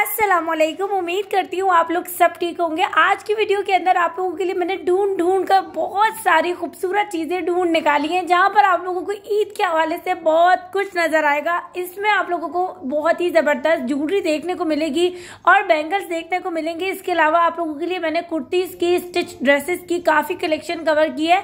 असलम उम्मीद करती हूँ आप लोग सब ठीक होंगे आज की वीडियो के अंदर आप लोगों के लिए मैंने ढूंढ ढूंढ कर बहुत सारी खूबसूरत चीज़ें ढूंढ निकाली हैं जहाँ पर आप लोगों को ईद के हवाले से बहुत कुछ नज़र आएगा इसमें आप लोगों को बहुत ही ज़बरदस्त ज्वेलरी देखने को मिलेगी और बैंगल्स देखने को मिलेंगे इसके अलावा आप लोगों के लिए मैंने कुर्तीज़ की स्टिच ड्रेसेस की काफ़ी कलेक्शन कवर की है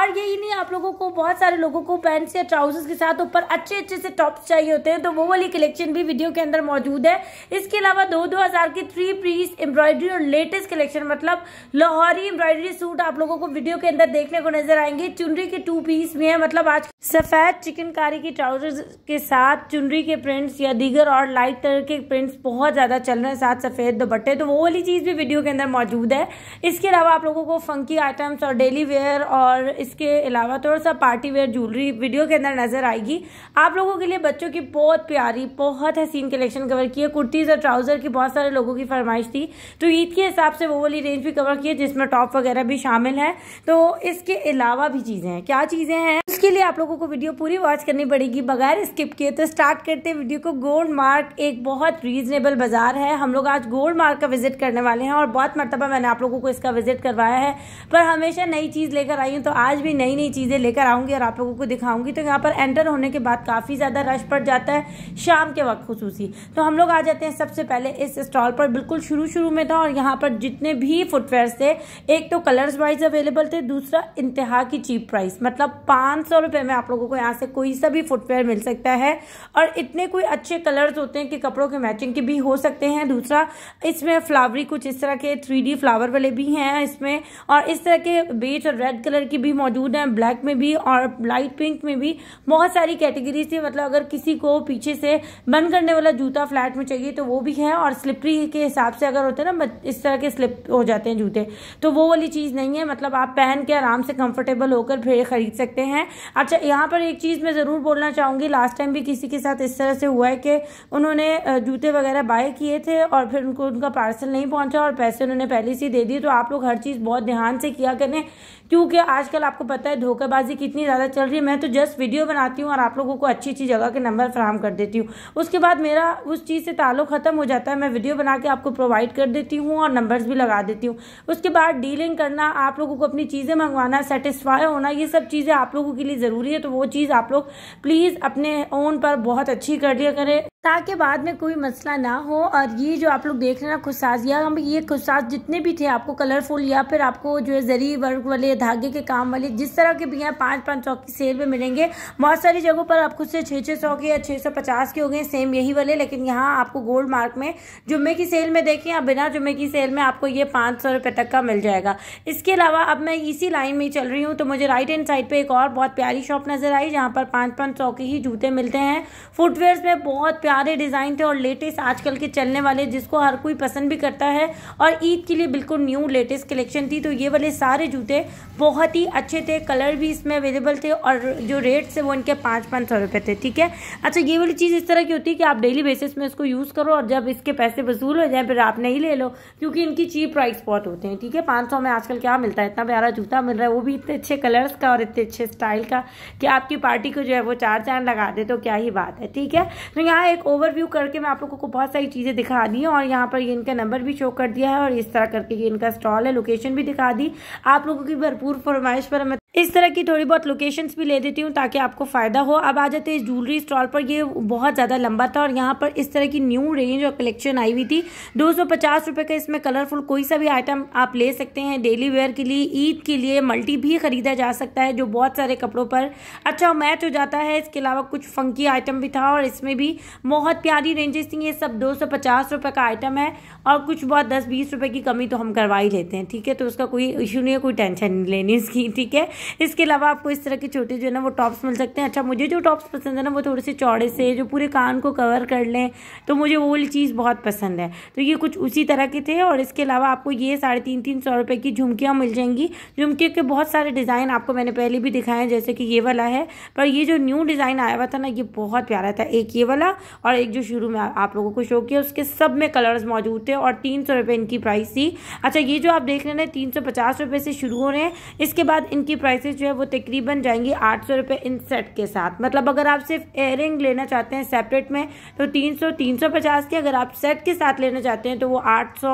और यही नहीं आप लोगों को बहुत सारे लोगों को पैंट्स या ट्राउजर्स के साथ ऊपर अच्छे अच्छे से टॉप्स चाहिए होते हैं तो वो वाली कलेक्शन भी वीडियो के अंदर मौजूद है इसके अलावा अलावा दो दो हज़ार की थ्री पीस एम्ब्रॉयडरी और लेटेस्ट कलेक्शन मतलब लाहौरी एम्ब्रॉयडरी सूट आप लोगों को वीडियो के अंदर देखने को नजर आएंगे चुनरी के टू पीस भी है मतलब आज सफ़ेद चिकनकारी की ट्राउजर्स के साथ चुनरी के प्रिंट्स या दीगर और लाइट कलर के प्रिंट्स बहुत ज़्यादा चल रहे हैं साथ सफ़ेद दुपट्टे तो वो वाली चीज़ भी वीडियो के अंदर मौजूद है इसके अलावा आप लोगों को फंकी आइटम्स और डेली वेयर और इसके अलावा थोड़ा सा पार्टी वेयर ज्वेलरी वीडियो के अंदर नजर आएगी आप लोगों के लिए बच्चों की बहुत प्यारी बहुत हसीन कलेक्शन कवर की है कुर्तीज़ और ट्राउजर ट्राउज़र की बहुत सारे लोगों की फरमाइश थी तो ईद के हिसाब से वो वाली रेंज भी कवर की है जिसमें टॉप वगैरह भी शामिल है तो इसके अलावा भी चीज़ें हैं क्या चीज़ें हैं उसके लिए आप लोगों को वीडियो पूरी वॉच करनी पड़ेगी बगैर स्किप किए तो स्टार्ट करते हैं वीडियो को गोल्ड मार्क एक बहुत रीजनेबल बाजार है हम लोग आज गोल्ड मार्क का विजिट करने वाले हैं और बहुत मरतबा मैंने आप लोगों को इसका विजिट करवाया है पर हमेशा नई चीज़ लेकर आई हूँ तो आज भी नई नई चीज़ें लेकर आऊँगी और आप लोगों को दिखाऊंगी तो यहाँ पर एंटर होने के बाद काफ़ी ज़्यादा रश पड़ जाता है शाम के वक्त खसूसी तो हम लोग आ जाते हैं सबसे पहले इस स्टॉल पर बिल्कुल शुरू शुरू में था और यहाँ पर जितने भी फुटवेयर थे एक तो कलर्स वाइज अवेलेबल थे दूसरा इंतहा की चीप प्राइस मतलब पाँच सौ रुपये में आप लोगों को यहाँ से कोई सा भी फुटवेयर मिल सकता है और इतने कोई अच्छे कलर्स होते हैं कि कपड़ों के मैचिंग के भी हो सकते हैं दूसरा इसमें फ्लावरी कुछ इस तरह के थ्री फ्लावर वाले भी हैं इसमें और इस तरह के बेच और रेड कलर की भी मौजूद हैं ब्लैक में भी और लाइट पिंक में भी बहुत सारी कैटेगरीज थी मतलब अगर किसी को पीछे से बंद करने वाला जूता फ्लैट में चाहिए तो वो भी है और स्लिपरी के हिसाब से अगर होते हैं ना इस तरह के स्लिप हो जाते हैं जूते तो वो वाली चीज़ नहीं है मतलब आप पहन के आराम से कंफर्टेबल होकर फिर खरीद सकते हैं अच्छा यहाँ पर एक चीज़ मैं ज़रूर बोलना चाहूँगी लास्ट टाइम भी किसी के साथ इस तरह से हुआ है कि उन्होंने जूते वगैरह बाय किए थे और फिर उनको उनका पार्सल नहीं पहुँचा और पैसे उन्होंने पहले से दे दिए तो आप लोग हर चीज़ बहुत ध्यान से किया करें क्योंकि आजकल आपको पता है धोखेबाजी कितनी ज़्यादा चल रही है मैं तो जस्ट वीडियो बनाती हूँ और आप लोगों को अच्छी अच्छी जगह के नंबर फ्राहम कर देती हूँ उसके बाद मेरा उस चीज़ से ताल्लुक ख़त्म हो जाता है मैं वीडियो बना के आपको प्रोवाइड कर देती हूँ और नंबर्स भी लगा देती हूँ उसके बाद डीलिंग करना आप लोगों को अपनी चीज़ें मंगवाना सेटिस्फाई होना ये सब चीज़ें आप लोगों के लिए लिए ज़रूरी है तो वो चीज़ आप लोग प्लीज़ अपने ओन पर बहुत अच्छी कर लिया करें ताकि बाद में कोई मसला ना हो और ये जो आप लोग देख रहे हैं ना खुशाज या हम ये खुशाज जितने भी थे आपको कलरफुल या फिर आपको जो है जरी वर्क वाले धागे के काम वाले जिस तरह के भी हैं पाँच पाँच सौ की सेल में मिलेंगे बहुत सारी जगहों पर आपको से छः छः सौ के या छः सौ पचास के हो गए सेम यही वाले लेकिन यहाँ आपको गोल्ड मार्क में जुम्मे की सेल में देखें या बिना जुम्मे की सेल में आपको ये पाँच सौ रुपये तक का मिल जाएगा इसके अलावा अब मैं इसी लाइन में चल रही हूँ तो मुझे राइट हैंड साइड पर एक और बहुत प्यारी शॉप नज़र आई जहाँ पर पाँच पाँच सौ के ही जूते मिलते हैं फुटवेयर में बहुत प्यारे डिज़ाइन थे और लेटेस्ट आजकल के चलने वाले जिसको हर कोई पसंद भी करता है और ईद के लिए बिल्कुल न्यू लेटेस्ट कलेक्शन थी तो ये वाले सारे जूते बहुत ही अच्छे थे कलर भी इसमें अवेलेबल थे और जो रेट्स थे वो इनके पाँच पाँच सौ रुपये थे ठीक है अच्छा ये वाली चीज़ इस तरह की होती है कि आप डेली बेसिस में इसको यूज़ करो और जब इसके पैसे वसूल हो जाए फिर आप नहीं ले लो क्योंकि इनकी चीप प्राइस बहुत होते हैं ठीक है पाँच में आजकल क्या मिलता है इतना प्यारा जूता मिल रहा है वो भी इतने अच्छे कलर्स का और इतने अच्छे स्टाइल का कि आपकी पार्टी को जो है वो चार चांद लगा दे तो क्या ही बात है ठीक है तो यहाँ एक एक ओवरव्यू करके मैं आप लोगों को बहुत सारी चीज़ें दिखा दी और यहाँ पर ये इनका नंबर भी शो कर दिया है और इस तरह करके ये इनका स्टॉल है लोकेशन भी दिखा दी आप लोगों की भरपूर फरमाइश पर मैं इस तरह की थोड़ी बहुत लोकेशंस भी ले देती हूँ ताकि आपको फ़ायदा हो अब आ जाते हैं इस ज्वेलरी स्टॉल पर ये बहुत ज़्यादा लंबा था और यहाँ पर इस तरह की न्यू रेंज और कलेक्शन आई हुई थी दो सौ का इसमें कलरफुल कोई सा भी आइटम आप ले सकते हैं डेली वेयर के लिए ईद के लिए मल्टी भी ख़रीदा जा सकता है जो बहुत सारे कपड़ों पर अच्छा मैच हो जाता है इसके अलावा कुछ फंकी आइटम भी था और इसमें भी बहुत प्यारी रेंजेस थी ये सब दो सौ का आइटम है और कुछ बहुत दस बीस रुपये की कमी तो हम करवा ही लेते हैं ठीक है तो उसका कोई इशू नहीं है कोई टेंशन नहीं लेनी इसकी ठीक है इसके अलावा आपको इस तरह के छोटे जो है ना वो टॉप्स मिल सकते हैं अच्छा मुझे जो टॉप्स पसंद है ना वो थोड़े से चौड़े से जो पूरे कान को कवर कर लें तो मुझे वो वाली चीज़ बहुत पसंद है तो ये कुछ उसी तरह के थे और इसके अलावा आपको ये साढ़े तीन तीन सौ रुपये की झुमकियाँ मिल जाएंगी झुमकियों के बहुत सारे डिज़ाइन आपको मैंने पहले भी दिखाए हैं जैसे कि ये वाला है पर ये जो न्यू डिज़ाइन आया हुआ था ना ये बहुत प्यारा था एक ये वाला और एक जो शुरू में आप लोगों को शो किया उसके सब में कलर्स मौजूद थे और तीन सौ रुपये इनकी प्राइस थी अच्छा ये जो आप देख रहे हैं तीन सौ पचास रुपये से शुरू हो रहे हैं इसके बाद इनकी प्राइस प्राइसेस जो है वो तकरीबन जाएंगी आठ सौ रुपये इन सेट के साथ मतलब अगर आप सिर्फ एयर लेना चाहते हैं सेपरेट में तो तीन सौ तीन सौ पचास की अगर आप सेट के साथ लेना चाहते हैं तो वो आठ सौ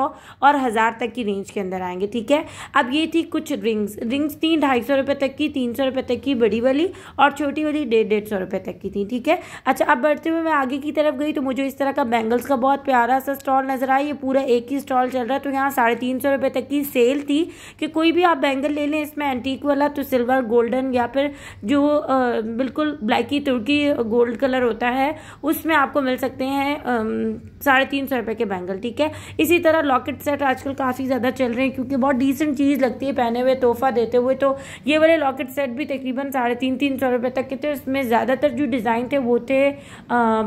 और हज़ार तक की रेंज के अंदर आएंगे ठीक है अब ये थी कुछ रिंग्स रिंग्स तीन ढाई सौ रुपये तक की तीन सौ रुपये तक की बड़ी वाली और छोटी वाली डेढ़ डेढ़ सौ रुपये तक की थी ठीक है अच्छा अब बढ़ते हुए मैं आगे की तरफ गई तो मुझे इस तरह का बैंगल्स का बहुत प्यारा सा स्टॉल नज़र आया ये पूरा एक ही स्टॉल चल रहा है तो यहाँ साढ़े तक की सेल थी कि कोई भी आप बैंगल ले लें इसमें एंटीक वाला तो सिल्वर गोल्डन या फिर जो बिल्कुल ब्लैकी तुर्की गोल्ड कलर होता है उसमें आपको मिल सकते हैं साढ़े तीन सौ रुपये के बैंगल ठीक है इसी तरह लॉकेट सेट आजकल काफ़ी ज़्यादा चल रहे हैं क्योंकि बहुत डिसेंट चीज़ लगती है पहने हुए तोहफा देते हुए तो ये वाले लॉकेट सेट भी तकरीबन साढ़े तीन तीन सौ रुपये तक के थे उसमें ज़्यादातर जो डिज़ाइन थे वो थे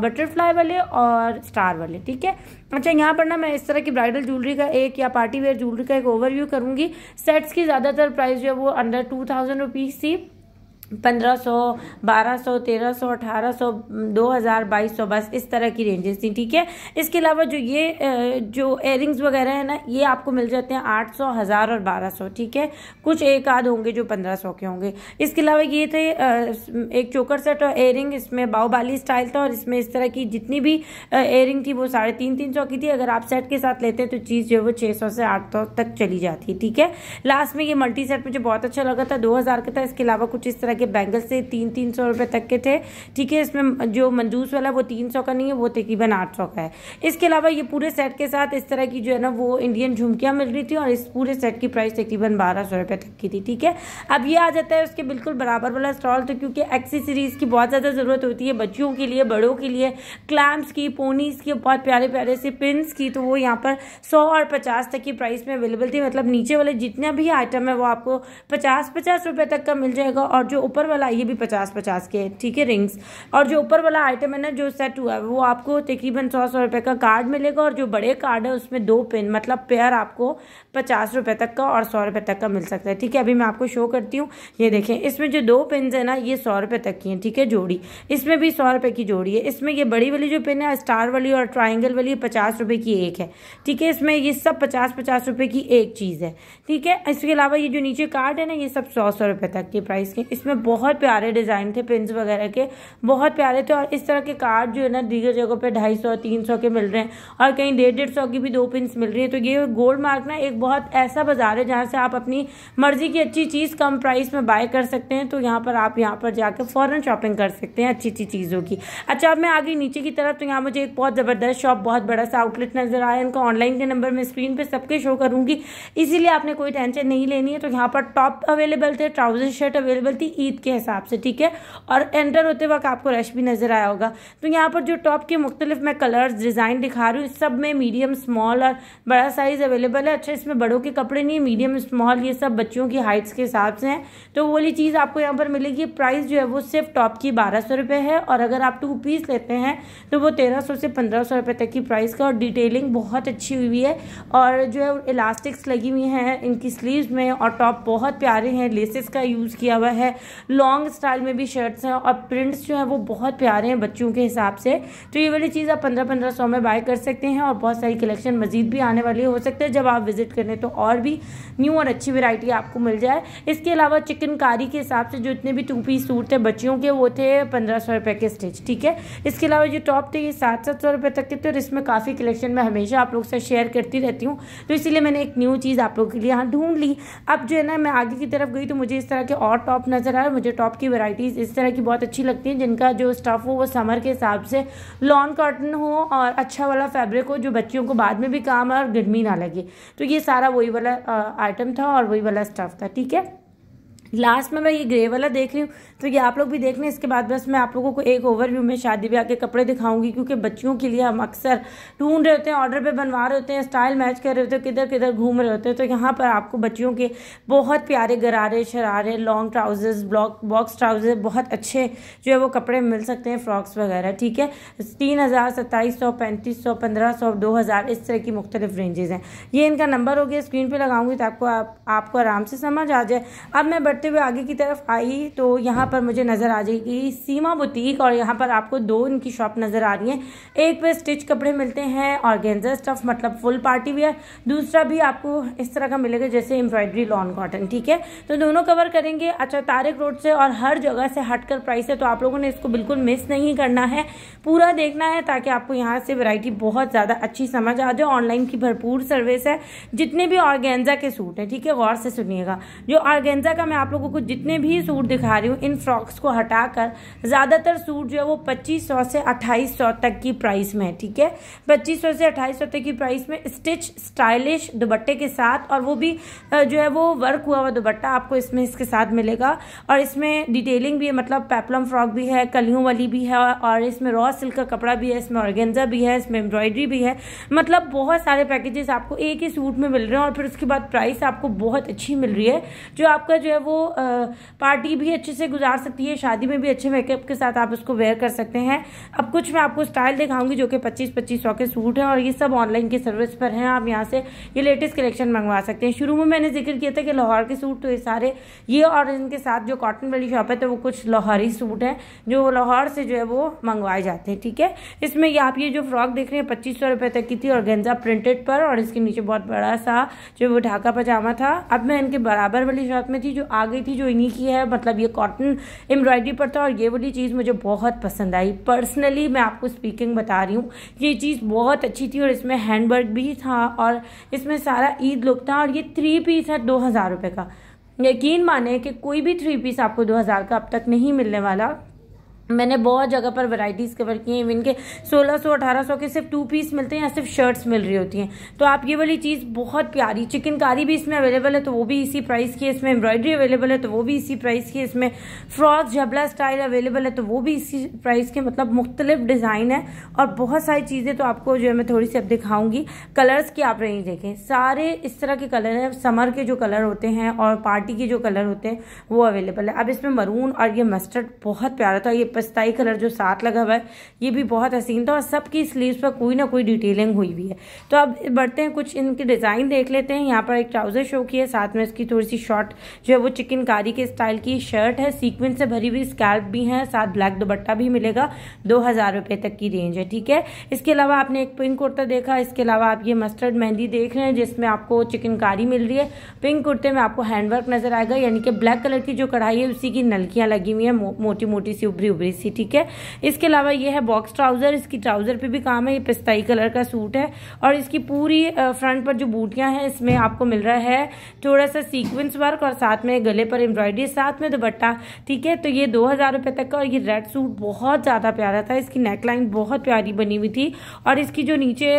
बटरफ्लाई वाले और स्टार वाले ठीक है अच्छा यहाँ पर ना मैं इस तरह की ब्राइडल ज्वेलरी का एक या पार्टी वेयर ज्वेलरी का एक ओवरव्यू करूँगी सेट्स की ज़्यादातर प्राइस जो है वो अंडर टू थाउजेंड रुपीज़ थी पंद्रह सौ बारह सौ तेरह सौ अठारह सौ दो हज़ार बाईस सौ बस इस तरह की रेंजेस थी ठीक है इसके अलावा जो ये जो एयरिंग्स वगैरह है ना ये आपको मिल जाते हैं आठ सौ हज़ार और बारह सौ ठीक है कुछ एक आध होंगे जो पंद्रह सौ के होंगे इसके अलावा ये थे एक चोकर सेट और एयरिंग इसमें बाहुबाली स्टाइल था और इसमें इस तरह की जितनी भी एयरिंग थी वो साढ़े तीन तीन सौ की थी अगर आप सेट के साथ लेते हैं तो चीज़ जो है वो छः सौ से आठ सौ तक चली जाती है ठीक है लास्ट में ये मल्टी सेट मुझे बहुत अच्छा लगा था दो हज़ार का था इसके अलावा कुछ इस तरह के बैंगल्स थे तीन तीन सौ रुपये तक के थे ठीक है इसमें जो मंजूस वाला वो तीन सौ का नहीं है वो तकरीबन आठ सौ का है इसके अलावा ये पूरे सेट के साथ इस तरह की जो है ना वो इंडियन झुमकियाँ मिल रही थी और इस पूरे सेट की प्राइस तकरीबन बारह सौ रुपये तक की थी ठीक है अब ये आ जाता है उसके बिल्कुल बराबर वाला स्टॉल तो क्योंकि एक्सेसरीज़ की बहुत ज़्यादा ज़रूरत होती है बच्चियों के लिए बड़ों के लिए क्लैम्स की पोनीस की बहुत प्यारे प्यारे से पिन्स की तो वो यहाँ पर सौ और पचास तक की प्राइस में अवेलेबल थी मतलब नीचे वाले जितने भी आइटम है वो आपको पचास पचास रुपये तक का मिल जाएगा और जो ऊपर वाला ये भी पचास पचास के ठीक है रिंग्स और जो ऊपर वाला आइटम है ना जो सेट हुआ है वो आपको तकरीबन सौ सौ रुपये का कार्ड मिलेगा और जो बड़े कार्ड है उसमें दो पेन मतलब पेयर आपको पचास रुपये तक का और सौ रुपये तक का मिल सकता है ठीक है अभी मैं आपको शो करती हूँ ये देखें इसमें जो दो पेन है ना ये सौ रुपये तक की हैं ठीक है जोड़ी इसमें भी सौ रुपये की जोड़ी है इसमें ये बड़ी वाली जो पेन है स्टार वाली और ट्राइंगल वाली पचास रुपये की एक है ठीक है इसमें ये सब पचास पचास रुपये की एक चीज़ है ठीक है इसके अलावा ये जो नीचे कार्ड है ना ये सब सौ सौ रुपये तक के प्राइस के इसमें बहुत प्यारे डिज़ाइन थे पिंस वगैरह के बहुत प्यारे थे और इस तरह के कार्ड जो है ना दीगर जगहों पर ढाई सौ तीन सौ के मिल रहे हैं और कहीं डेढ़ डेढ़ सौ की भी दो पिंस मिल रही है तो ये गोल्ड मार्क ना एक बहुत ऐसा बाजार है जहाँ से आप अपनी मर्जी की अच्छी चीज़ कम प्राइस में बाय कर सकते हैं तो यहाँ पर आप यहाँ पर जाकर फॉरन शॉपिंग कर सकते हैं अच्छी अच्छी चीज़ों की अच्छा अब मैं आगे नीचे की तरफ तो यहाँ मुझे एक बहुत ज़बरदस्त शॉप बहुत बड़ा सा आउटलेट नज़र आया इनका ऑनलाइन के नंबर मैं स्क्रीन पर सबके शो करूँगी इसीलिए आपने कोई टेंशन नहीं लेनी है तो यहाँ पर टॉप अवेलेबल थे ट्राउजर शर्ट अवेलेबल थी ईद के हिसाब से ठीक है और एंटर होते वक्त आपको रश भी नज़र आया होगा तो यहाँ पर जो टॉप के मुख्तलिफ मैं कलर्स डिज़ाइन दिखा रही हूँ इस सब में मीडियम स्मॉल और बड़ा साइज़ अवेलेबल है अच्छा इसमें बड़ों के कपड़े नहीं मीडियम स्मॉल ये सब बच्चों की हाइट्स के हिसाब से हैं तो वो वाली चीज़ आपको यहाँ पर मिलेगी प्राइस जो है वो सिर्फ टॉप की बारह सौ रुपये है और अगर आप टू पीस लेते हैं तो वो तेरह सौ से पंद्रह सौ रुपये तक की प्राइस का और डिटेलिंग बहुत अच्छी हुई है और जो है इलास्टिक्स लगी हुई हैं इनकी स्लीव्स में और टॉप बहुत प्यारे हैं लेसेस का यूज़ किया हुआ है लॉन्ग स्टाइल में भी शर्ट्स हैं और प्रिंट्स जो हैं वो बहुत प्यारे हैं बच्चों के हिसाब से तो ये वाली चीज़ आप पंद्रह पंद्रह सौ में बाय कर सकते हैं और बहुत सारी कलेक्शन मजीद भी आने वाली हो सकते हैं जब आप विजिट करें तो और भी न्यू और अच्छी वेराइटी आपको मिल जाए इसके अलावा चिकनकारी के हिसाब से जो इतने भी टू पीस सूट थे बच्चियों के वो थे पंद्रह सौ रुपये के स्टिच ठीक है इसके अलावा जो टॉप थे ये सात सात सौ रुपये तक के थे और इसमें काफ़ी कलेक्शन मैं हमेशा आप लोग से शेयर करती रहती हूँ तो इसीलिए मैंने एक न्यू चीज़ आप लोगों के लिए यहाँ ढूंढ ली अब जो है ना मैं आगे की तरफ गई तो मुझे इस तरह के और टॉप नज़र आए है मुझे टॉप की वैरायटीज़ इस तरह की बहुत अच्छी लगती हैं जिनका जो स्टफ़ हो वो समर के हिसाब से लॉन्ग कॉटन हो और अच्छा वाला फैब्रिक हो जो बच्चियों को बाद में भी काम और गर्मी ना लगे तो ये सारा वही वाला आइटम था और वही वाला स्टफ़ था ठीक है लास्ट में मैं ये ग्रे वाला देख रही हूँ तो ये आप लोग भी देख लें इसके बाद बस मैं आप लोगों को एक ओवरव्यू में शादी ब्याह के कपड़े दिखाऊंगी क्योंकि बच्चियों के लिए हम अक्सर ढूंढ रहे होते हैं ऑर्डर पे बनवा रहे होते हैं स्टाइल मैच कर रहे होते हैं किधर किधर घूम रहे होते हैं तो यहाँ पर आपको बच्चियों के बहुत प्यारे गरारे शरारे long trousers block box trouser बहुत अच्छे जो है वो कपड़े मिल सकते हैं फ्रॉक्स वगैरह ठीक है तीन हज़ार सत्ताईस सौ पैंतीस सौ पंद्रह सौ दो हज़ार इस तरह की मुख्तलिफ रेंजेज़ हैं ये इनका नंबर हो गया स्क्रीन पर लगाऊंगी तो आपको आपको आराम से समझ आ जाए अब मैं बढ़ते हुए आगे की तरफ आई तो यहाँ पर मुझे नज़र आ जाएगी सीमा बुटीक और यहाँ पर आपको दो इनकी शॉप नज़र आ रही है एक पे स्टिच कपड़े मिलते हैं और स्टफ मतलब फुल पार्टी वेयर दूसरा भी आपको इस तरह का मिलेगा जैसे एम्ब्रॉयडरी लॉन कॉटन ठीक है तो दोनों कवर करेंगे अच्छा तारिक रोड से और हर जगह से हटकर प्राइस है तो आप लोगों ने इसको बिल्कुल मिस नहीं करना है पूरा देखना है ताकि आपको यहाँ से वैरायटी बहुत ज़्यादा अच्छी समझ आ जाए ऑनलाइन की भरपूर सर्विस है जितने भी ऑर्गेंजा के सूट हैं ठीक है गौर से सुनिएगा जो ऑर्गेंजा का मैं आप लोगों को जितने भी सूट दिखा रही हूँ इन फ्रॉक्स को हटाकर ज़्यादातर सूट जो है वो 2500 से 2800 तक की प्राइस में है ठीक है 2500 से 2800 तक की प्राइस में स्टिच स्टाइलिश दुबट्टे के साथ और वो भी जो है वो वर्क हुआ हुआ दुपट्टा आपको इसमें इसके साथ मिलेगा और इसमें डिटेलिंग भी है मतलब पैपलम फ्रॉक भी है कलियों वाली भी है और इसमें रॉ सिल्क का कपड़ा भी है इसमें ऑर्गेंजा भी है इसमें एम्ब्रॉयडरी भी है मतलब बहुत सारे पैकेजेस आपको एक ही सूट में मिल रहे हैं और फिर उसके बाद प्राइस आपको बहुत अच्छी मिल रही है जो आपका जो है वो पार्टी भी अच्छे से गुजार आ सकती है शादी में भी अच्छे मेकअप के साथ आप उसको वेयर कर सकते हैं अब कुछ मैं आपको स्टाइल दिखाऊंगी जो कि पच्चीस पच्चीस सौ के सूट हैं और ये सब ऑनलाइन की सर्विस पर हैं आप यहाँ से ये लेटेस्ट कलेक्शन मंगवा सकते हैं शुरू में मैंने जिक्र किया था कि लाहौर के सूट तो ये सारे ये और इनके साथ जो कॉटन वाली शॉप है तो वो कुछ लाहौरी सूट हैं जो लाहौर से जो है वो मंगवाए जाते हैं ठीक है इसमें आप ये जो फ्रॉक देख रहे हैं पच्चीस सौ रुपये तक की थी और गेंजा प्रिंटेड पर और इसके नीचे बहुत बड़ा सा जो वो ढाका पजामा था अब मैं इनके बराबर वाली शॉप में थी जो आ गई थी जो इन्हीं की है मतलब ये कॉटन एम्ब्रॉयडरी पर था और ये वाली चीज़ मुझे बहुत पसंद आई पर्सनली मैं आपको स्पीकिंग बता रही हूँ ये चीज़ बहुत अच्छी थी और इसमें हैंडवर्क भी था और इसमें सारा ईद लुक था और ये थ्री पीस है दो हज़ार रुपये का यकीन माने कि कोई भी थ्री पीस आपको दो हज़ार का अब तक नहीं मिलने वाला मैंने बहुत जगह पर वैरायटीज़ कवर की हैं इवन के 1600 1800 के सिर्फ टू पीस मिलते हैं या सिर्फ शर्ट्स मिल रही होती हैं तो आप ये वाली चीज़ बहुत प्यारी चिकनकारी भी इसमें अवेलेबल है तो वो भी इसी प्राइस की है इसमें एम्ब्रॉयडरी अवेलेबल है तो वो भी इसी प्राइस की है इसमें फ्रॉक झबला स्टाइल अवेलेबल है तो वो भी इसी प्राइस के मतलब मुख्तलिफ डिज़ाइन है और बहुत सारी चीज़ें तो आपको जो है मैं थोड़ी सी अब दिखाऊंगी कलर्स की आप रेंज देखें सारे इस तरह के कलर हैं समर के जो कलर होते हैं और पार्टी के जो कलर होते हैं वो अवेलेबल है अब इसमें मरून और ये मस्टर्ड बहुत प्यारा था ये पिस्ताई कलर जो साथ लगा हुआ है ये भी बहुत हसीन था और सबकी स्लीव्स पर कोई ना कोई डिटेलिंग हुई हुई है तो अब बढ़ते हैं कुछ इनकी डिज़ाइन देख लेते हैं यहाँ पर एक ट्राउज़र शो की है साथ में इसकी थोड़ी सी शॉर्ट जो है वो चिकनकारी के स्टाइल की शर्ट है सीक्वेंस से भरी हुई स्कैल्प भी है साथ ब्लैक दुबट्टा भी मिलेगा दो हज़ार रुपए तक की रेंज है ठीक है इसके अलावा आपने एक पिंक कुर्ता देखा इसके अलावा आप ये मस्टर्ड मेहंदी देख रहे हैं जिसमें आपको चिकनकारी मिल रही है पिंक कुर्ते में आपको हैंडवर्क नजर आएगा यानी कि ब्लैक कलर की जो कढ़ाई है उसी की नलकियां लगी हुई है मोटी मोटी सी उभरी उभरी थोड़ी सी ठीक है इसके अलावा ये है बॉक्स ट्राउजर इसकी ट्राउजर पे भी काम है ये पिस्ताई कलर का सूट है और इसकी पूरी फ्रंट पर जो बूटियां हैं इसमें आपको मिल रहा है थोड़ा सा सीक्वेंस वर्क और साथ में गले पर एम्ब्रॉयडरी साथ में दुपट्टा ठीक है तो ये दो हज़ार रुपए तक का और ये रेड सूट बहुत ज़्यादा प्यारा था इसकी नेकलाइन बहुत प्यारी बनी हुई थी और इसकी जो नीचे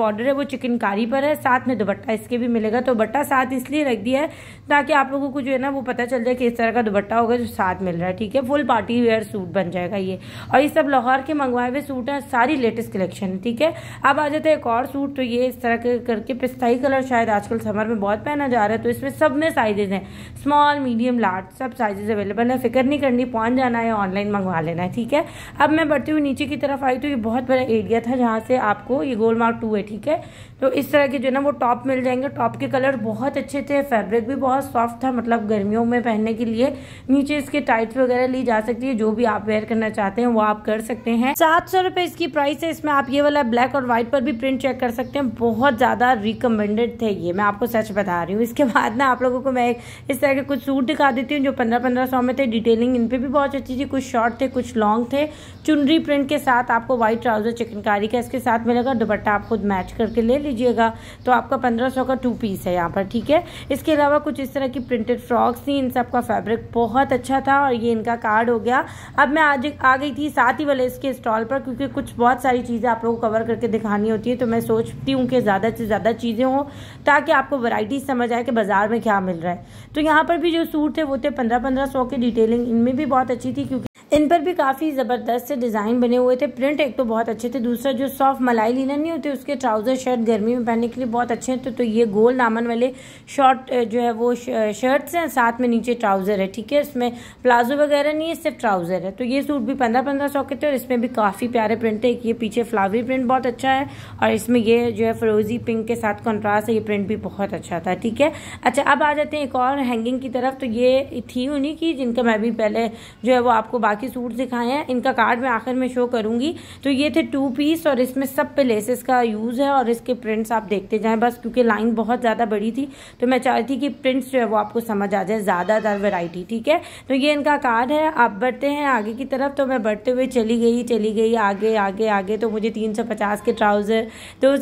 बॉर्डर है वो चिकनकारी पर है साथ में दुपट्टा इसके भी मिलेगा तो दुपट्टा साथ इसलिए रख दिया है ताकि आप लोगों को जो है ना वो पता चल जाए कि इस तरह का दुपट्टा होगा जो साथ मिल रहा है ठीक है फुल पार्टी वेयर सूट बन बन जाएगा ये और ये सब लाहौर के मंगवाए हुए सूट हैं सारी लेटेस्ट कलेक्शन है ठीक है अब आ जाते हैं एक और सूट तो ये इस तरह के करके पिस्ताई कलर शायद आजकल समर में बहुत पहना जा रहा है तो इसमें सब में साइजेज हैं स्मॉल मीडियम लार्ज सब साइजेज अवेलेबल है फिक्र नहीं करनी पहुँच जाना है ऑनलाइन मंगवा लेना है ठीक है अब मैं बढ़ती हुई नीचे की तरफ आई तो ये बहुत बड़ा एरिया था जहाँ से आपको ये गोल मार्क टू है ठीक है तो इस तरह के जो ना वो टॉप मिल जाएंगे टॉप के कलर बहुत अच्छे थे फैब्रिक भी बहुत सॉफ्ट था मतलब गर्मियों में पहनने के लिए नीचे इसके टाइट्स वगैरह ली जा सकती है जो भी आप वेयर करना चाहते हैं वो आप कर सकते हैं सात सौ रुपए इसकी प्राइस है इसमें आप ये वाला ब्लैक और व्हाइट पर भी प्रिंट चेक कर सकते हैं बहुत ज्यादा रिकमेंडेड थे ये मैं आपको सच बता रही हूँ इसके बाद ना आप लोगों को मैं इस तरह के कुछ सूट दिखा देती हूँ जो पंद्रह पंद्रह सौ में थे डिटेलिंग इन पे भी बहुत अच्छी थी कुछ शॉर्ट थे कुछ लॉन्ग थे चुनरी प्रिंट के साथ आपको व्हाइट ट्राउजर चिकनकारी का इसके साथ मिलेगा दुपट्टा आप खुद मैच करके ले लीजिएगा तो आपका पंद्रह सौ का टू पीस है यहाँ पर ठीक है इसके अलावा कुछ इस तरह की प्रिंटेड फ्रॉक्स थी इन सबका का फैब्रिक बहुत अच्छा था और ये इनका कार्ड हो गया अब मैं आज आ गई थी साथ ही वाले इसके स्टॉल पर क्योंकि कुछ बहुत सारी चीज़ें आप लोगों को कवर करके दिखानी होती है तो मैं सोचती हूँ कि ज़्यादा से ज़्यादा चीज़ें हों ताकि आपको वैरायटी समझ आए कि बाज़ार में क्या मिल रहा है तो यहाँ पर भी जो सूट थे वो थे पंद्रह पंद्रह सौ के डिटेलिंग इनमें भी बहुत अच्छी थी क्योंकि इन पर भी काफ़ी ज़बरदस्त से डिज़ाइन बने हुए थे प्रिंट एक तो बहुत अच्छे थे दूसरा जो सॉफ्ट मलाई लीलन नहीं होते उसके ट्राउज़र शर्ट गर्मी में पहनने के लिए बहुत अच्छे हैं तो, तो ये गोल दामन वाले शॉर्ट जो है वो शर्ट्स हैं साथ में नीचे ट्राउज़र है ठीक है इसमें प्लाजो वगैरह नहीं है सिर्फ ट्राउज़र है तो ये सूट भी पंद्रह पंद्रह सौ के थे और इसमें भी काफ़ी प्यारे प्रिंट है ये पीछे फ्लावरी प्रिंट बहुत अच्छा है और इसमें ये जो है फ्रोजी पिंक के साथ कॉन्ट्रास्ट है ये प्रिंट भी बहुत अच्छा था ठीक है अच्छा अब आ जाते हैं एक और हैंगिंग की तरफ तो ये थी उन्हीं की जिनका मैं भी पहले जो है वो आपको बाकी बाकी सूट दिखाए हैं इनका कार्ड मैं आखिर में शो करूंगी तो ये थे टू पीस और इसमें सब पे लेसेस का यूज़ है और इसके प्रिंट्स आप देखते जाएं बस क्योंकि लाइन बहुत ज़्यादा बड़ी थी तो मैं चाहती थी कि प्रिंट्स जो है वो आपको समझ आ जाए ज़्यादातर वेराइटी ठीक है तो ये इनका कार्ड है आप बढ़ते हैं आगे की तरफ तो मैं बढ़ते हुए चली गई चली गई आगे आगे आगे तो मुझे तीन के ट्राउज़र दो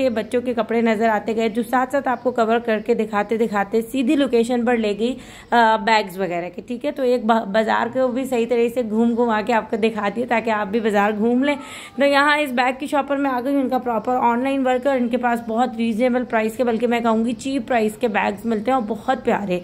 के बच्चों के कपड़े नज़र आते गए जो साथ साथ आपको कवर करके दिखाते दिखाते सीधी लोकेशन पर ले गई बैग्स वगैरह के ठीक है तो एक बाज़ार को भी सही तरह ऐसे घूम घुमा के आपको दिखाती है ताकि आप भी बाज़ार घूम लें तो यहाँ इस बैग की शॉप पर मैं आ गई उनका प्रॉपर ऑनलाइन वर्क है और इनके पास बहुत रीजनेबल प्राइस के बल्कि मैं कहूँगी चीप प्राइस के बैग्स मिलते हैं और बहुत प्यारे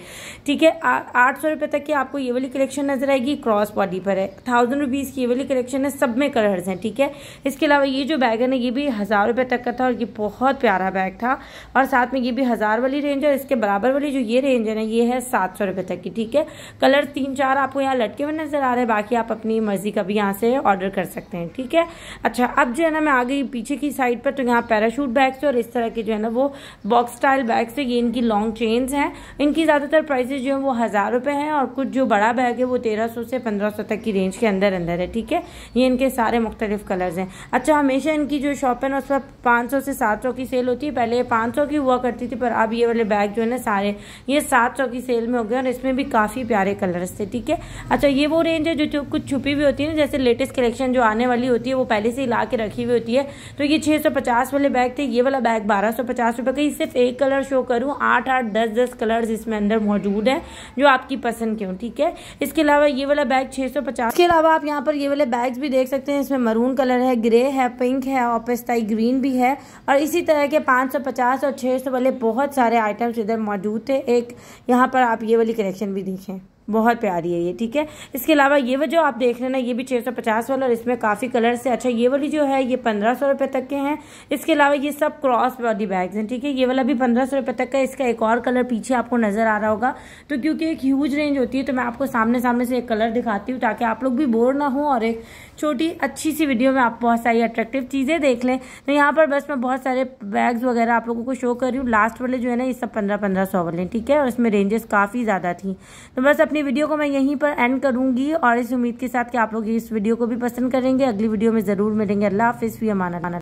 ठीक है आठ सौ तक की आपको ये वाली कलेक्शन नज़र आएगी क्रॉस बॉडी पर है थाउजेंड रुपीज़ की ये वाली कलेक्शन है सब में कलर्स हैं ठीक है इसके अलावा ये जो बैग है ना ये भी हज़ार रुपये तक का था और ये बहुत प्यारा बैग था और साथ में ये भी हज़ार वाली रेंज और इसके बराबर वाली जो ये रेंज है ना ये है सात सौ रुपये तक की ठीक है कलर तीन चार आपको यहाँ लटके हुए नज़र आ रहे हैं बाकी आप अपनी मर्जी का भी यहाँ से ऑर्डर कर सकते हैं ठीक है अच्छा अब जो है ना मैं आ गई पीछे की साइड पर तो यहाँ पैराशूट बैग्स और इस तरह के जो है ना वो बॉक्स स्टाइल बैग्स है ये इनकी लॉन्ग चेन्स हैं इनकी ज़्यादातर प्राइसेज जो है वो हज़ार रुपये हैं और कुछ जो बड़ा बैग है वो तेरह सौ से पंद्रह सौ तक की रेंज के अंदर अंदर है ठीक है ये इनके सारे मुख्तलिफ कलर्स हैं अच्छा हमेशा इनकी जो शॉप है ना उस पर पाँच सौ से सात सौ की सेल होती है पहले पाँच सौ की हुआ करती थी पर अब ये वाले बैग जो है ना सारे ये सात सौ की सेल में हो गए और इसमें भी काफ़ी प्यारे कलर्स थे ठीक है अच्छा ये वो रेंज है जो जो जो कुछ छुपी हुई होती है ना जैसे लेटेस्ट कलेक्शन जो आने वाली होती है वो पहले से ही ला के रखी हुई होती है तो ये छः सौ पचास वाले बैग थे ये वाला बैग बारह सौ पचास रुपये का सिर्फ एक कलर शो करूँ आठ आठ दस दस कलर्स इसमें अंदर मौजूद हैं जो आपकी पसंद के हों ठीक है इसके अलावा ये वाला बैग छः सौ पचास इसके अलावा आप यहाँ पर ये वाले बैग्स भी देख सकते हैं इसमें मरून कलर है ग्रे है पिंक है और पिस्ताई ग्रीन भी है और इसी तरह के पाँच सौ पचास और छः सौ वाले बहुत सारे आइटम्स इधर मौजूद थे एक यहाँ पर आप ये वाली कलेक्शन भी देखें बहुत प्यारी है ये ठीक है इसके अलावा ये वो जो आप देख रहे हैं ना ये भी 650 वाला और इसमें काफ़ी कलर से अच्छा ये वाली जो है ये पंद्रह सौ रुपए तक के हैं इसके अलावा ये सब क्रॉस बॉडी बैग्स हैं ठीक है ये वाला भी पंद्रह सौ रुपये तक का इसका एक और कलर पीछे आपको नज़र आ रहा होगा तो क्योंकि एक ह्यूज रेंज होती है तो मैं आपको सामने सामने से एक कलर दिखाती हूँ ताकि आप लोग भी बोर ना हो और एक छोटी अच्छी सी वीडियो में आप बहुत सारी अट्रैक्टिव चीज़ें देख लें तो यहाँ पर बस मैं बहुत सारे बैग्स वगैरह आप लोगों को शो कर रही हूँ लास्ट वाले जो है ना ये सब पंद्रह पंद्रह सौ वाले ठीक है और इसमें रेंजेस काफ़ी ज़्यादा थी तो बस अपनी वीडियो को मैं यहीं पर एंड करूँगी और इस उम्मीद के साथ कि आप लोग इस वीडियो को भी पसंद करेंगे अगली वीडियो में ज़रूर मिलेंगे अल्लाह हाफिज़ भी हमारा